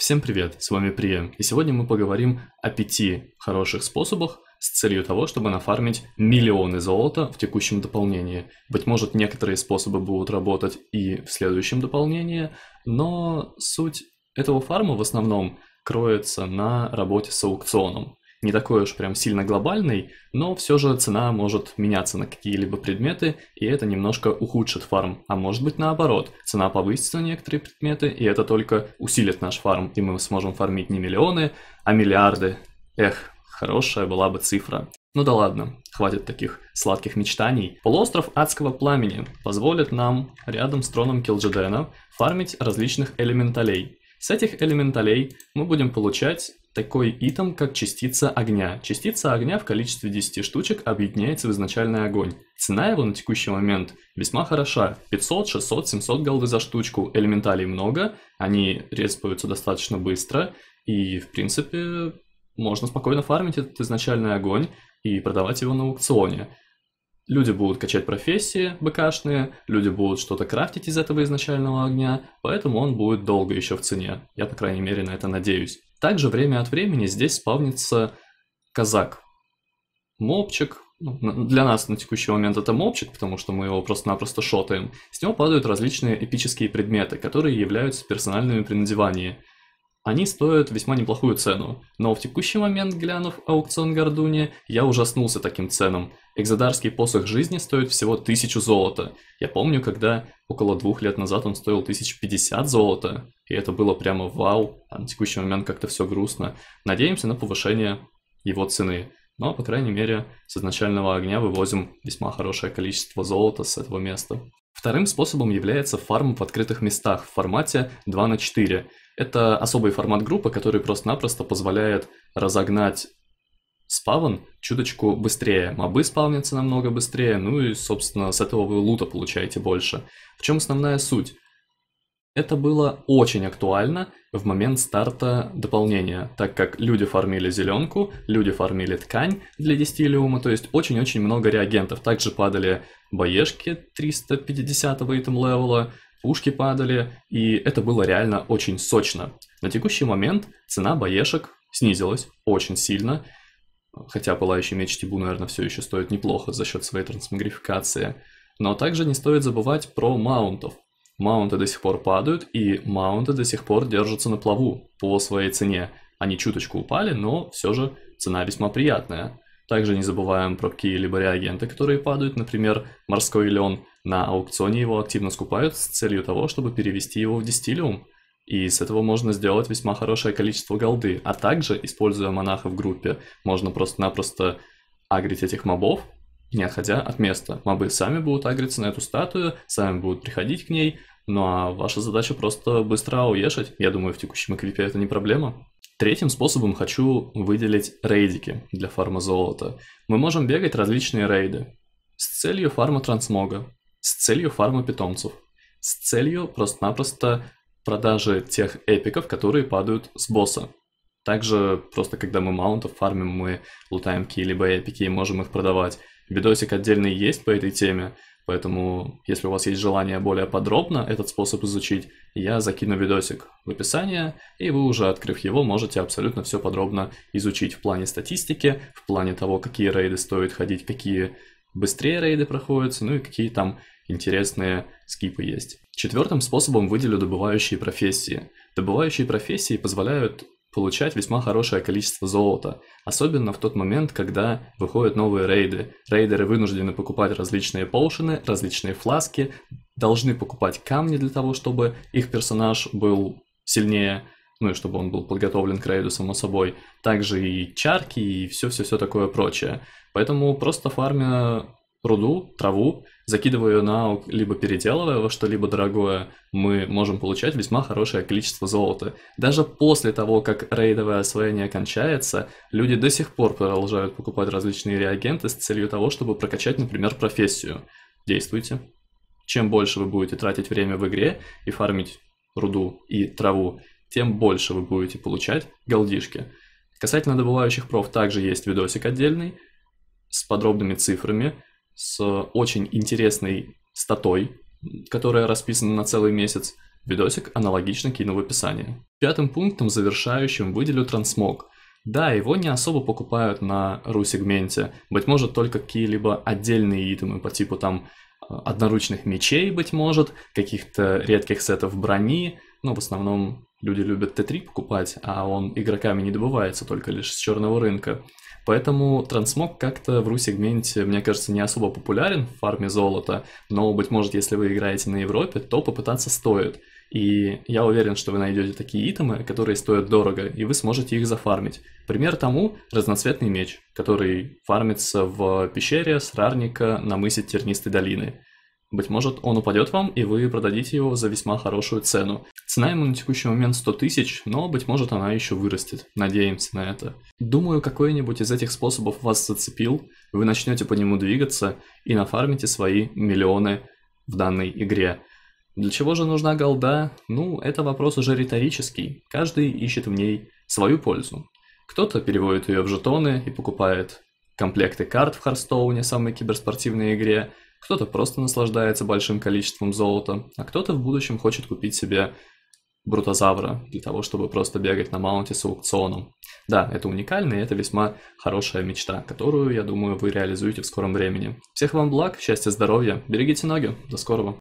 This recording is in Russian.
Всем привет, с вами Прием, и сегодня мы поговорим о пяти хороших способах с целью того, чтобы нафармить миллионы золота в текущем дополнении. Быть может, некоторые способы будут работать и в следующем дополнении, но суть этого фарма в основном кроется на работе с аукционом не такой уж прям сильно глобальный, но все же цена может меняться на какие-либо предметы, и это немножко ухудшит фарм. А может быть наоборот, цена повысится на некоторые предметы, и это только усилит наш фарм, и мы сможем фармить не миллионы, а миллиарды. Эх, хорошая была бы цифра. Ну да ладно, хватит таких сладких мечтаний. Полуостров Адского Пламени позволит нам рядом с троном Килджедена фармить различных элементалей. С этих элементалей мы будем получать такой итом, как частица огня. Частица огня в количестве 10 штучек объединяется в изначальный огонь. Цена его на текущий момент весьма хороша. 500, 600, 700 голды за штучку. Элементалей много, они респаются достаточно быстро. И, в принципе, можно спокойно фармить этот изначальный огонь и продавать его на аукционе. Люди будут качать профессии БКшные, люди будут что-то крафтить из этого изначального огня, поэтому он будет долго еще в цене. Я, по крайней мере, на это надеюсь. Также время от времени здесь спавнится казак. Мопчик. Ну, для нас на текущий момент это мопчик, потому что мы его просто-напросто шотаем. С него падают различные эпические предметы, которые являются персональными при надевании. Они стоят весьма неплохую цену, но в текущий момент, глянув аукцион Гордуни, я ужаснулся таким ценам. Экзодарский посох жизни стоит всего 1000 золота. Я помню, когда около двух лет назад он стоил 1050 золота, и это было прямо вау, а на текущий момент как-то все грустно. Надеемся на повышение его цены. Но, по крайней мере, с изначального огня вывозим весьма хорошее количество золота с этого места. Вторым способом является фарм в открытых местах в формате 2 на 4. Это особый формат группы, который просто-напросто позволяет разогнать спавн чуточку быстрее. Мобы спавнятся намного быстрее, ну и, собственно, с этого вы лута получаете больше. В чем основная суть? Это было очень актуально в момент старта дополнения, так как люди фармили зеленку, люди фармили ткань для дистиллиума, то есть очень-очень много реагентов. Также падали боешки 350-го итем левела, пушки падали, и это было реально очень сочно. На текущий момент цена боешек снизилась очень сильно, хотя «Пылающий меч Тибу», наверное, все еще стоит неплохо за счет своей трансмогрификации. Но также не стоит забывать про маунтов. Маунты до сих пор падают, и маунты до сих пор держатся на плаву по своей цене. Они чуточку упали, но все же цена весьма приятная. Также не забываем про какие-либо реагенты, которые падают, например, морской лен. На аукционе его активно скупают с целью того, чтобы перевести его в дистиллиум. И с этого можно сделать весьма хорошее количество голды. А также, используя монаха в группе, можно просто-напросто агрить этих мобов, не отходя от места. Мобы сами будут агриться на эту статую, сами будут приходить к ней, ну а ваша задача просто быстро ауешить. Я думаю, в текущем эквипе это не проблема. Третьим способом хочу выделить рейдики для фарма золота. Мы можем бегать различные рейды с целью фарма трансмога, с целью фарма питомцев, с целью просто-напросто продажи тех эпиков, которые падают с босса. Также просто когда мы маунтов фармим, мы лутаем какие-либо эпики и можем их продавать. Видосик отдельный есть по этой теме, Поэтому, если у вас есть желание более подробно этот способ изучить, я закину видосик в описание, и вы уже открыв его, можете абсолютно все подробно изучить в плане статистики, в плане того, какие рейды стоит ходить, какие быстрее рейды проходятся, ну и какие там интересные скипы есть. Четвертым способом выделю добывающие профессии. Добывающие профессии позволяют получать весьма хорошее количество золота, особенно в тот момент, когда выходят новые рейды. Рейдеры вынуждены покупать различные полшины, различные фласки, должны покупать камни для того, чтобы их персонаж был сильнее, ну и чтобы он был подготовлен к рейду, само собой. Также и чарки, и все-все-все такое прочее. Поэтому просто фармя руду, траву, закидывая ее на либо переделывая во что-либо дорогое, мы можем получать весьма хорошее количество золота. Даже после того, как рейдовое освоение кончается, люди до сих пор продолжают покупать различные реагенты с целью того, чтобы прокачать, например, профессию. Действуйте. Чем больше вы будете тратить время в игре и фармить руду и траву, тем больше вы будете получать голдишки. Касательно добывающих проф также есть видосик отдельный с подробными цифрами, с очень интересной статой, которая расписана на целый месяц. Видосик аналогично кину в описании. Пятым пунктом завершающим выделю трансмог. Да, его не особо покупают на ру-сегменте, быть может только какие-либо отдельные итемы по типу там э, одноручных мечей, быть может, каких-то редких сетов брони, но в основном люди любят Т3 покупать, а он игроками не добывается, только лишь с черного рынка. Поэтому трансмог как-то в ру-сегменте, мне кажется, не особо популярен в фарме золота, но, быть может, если вы играете на Европе, то попытаться стоит. И я уверен, что вы найдете такие итемы, которые стоят дорого, и вы сможете их зафармить. Пример тому – разноцветный меч, который фармится в пещере с рарника на мысе Тернистой долины. Быть может, он упадет вам, и вы продадите его за весьма хорошую цену. Цена ему на текущий момент 100 тысяч, но, быть может, она еще вырастет. Надеемся на это. Думаю, какой-нибудь из этих способов вас зацепил, вы начнете по нему двигаться и нафармите свои миллионы в данной игре. Для чего же нужна голда? Ну, это вопрос уже риторический. Каждый ищет в ней свою пользу. Кто-то переводит ее в жетоны и покупает комплекты карт в Харстоуне, самой киберспортивной игре, кто-то просто наслаждается большим количеством золота, а кто-то в будущем хочет купить себе брутозавра для того, чтобы просто бегать на маунте с аукционом. Да, это уникально, и это весьма хорошая мечта, которую, я думаю, вы реализуете в скором времени. Всех вам благ, счастья, здоровья, берегите ноги, до скорого.